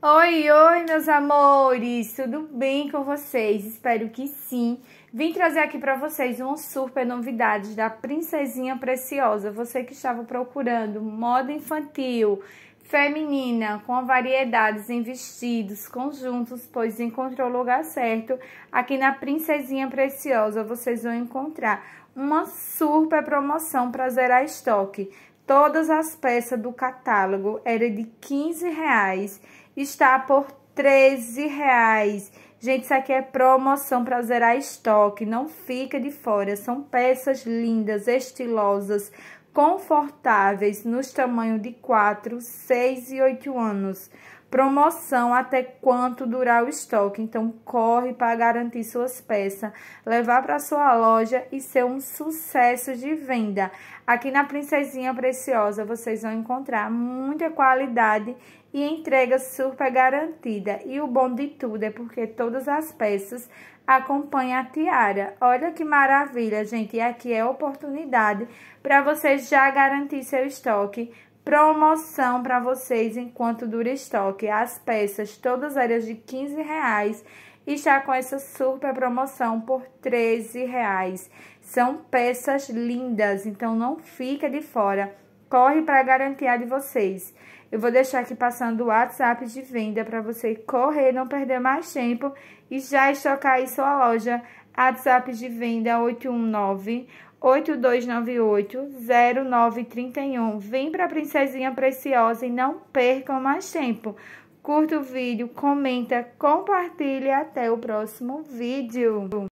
Oi, oi, meus amores! Tudo bem com vocês? Espero que sim. Vim trazer aqui para vocês uma super novidade da Princesinha Preciosa. Você que estava procurando moda infantil, feminina, com variedades em vestidos, conjuntos, pois encontrou o lugar certo. Aqui na Princesinha Preciosa vocês vão encontrar uma super promoção para zerar estoque todas as peças do catálogo era de 15 reais, está por 13 reais. Gente, isso aqui é promoção para zerar estoque, não fica de fora. São peças lindas, estilosas, confortáveis nos tamanhos de 4, 6 e 8 anos. Promoção até quanto durar o estoque. Então, corre para garantir suas peças, levar para sua loja e ser um sucesso de venda. Aqui na Princesinha Preciosa, vocês vão encontrar muita qualidade e entrega super garantida. E o bom de tudo é porque todas as peças acompanham a tiara. Olha que maravilha, gente. E aqui é oportunidade para vocês já garantir seu estoque. Promoção para vocês enquanto dura estoque. As peças, todas elas de 15 reais. E está com essa super promoção por 13 reais. São peças lindas, então não fica de fora corre para garantir a de vocês. Eu vou deixar aqui passando o WhatsApp de venda para você correr, não perder mais tempo e já estocar aí sua loja. WhatsApp de venda 819 8298-0931. Vem para Princesinha Preciosa e não percam mais tempo. Curta o vídeo, comenta, compartilha até o próximo vídeo.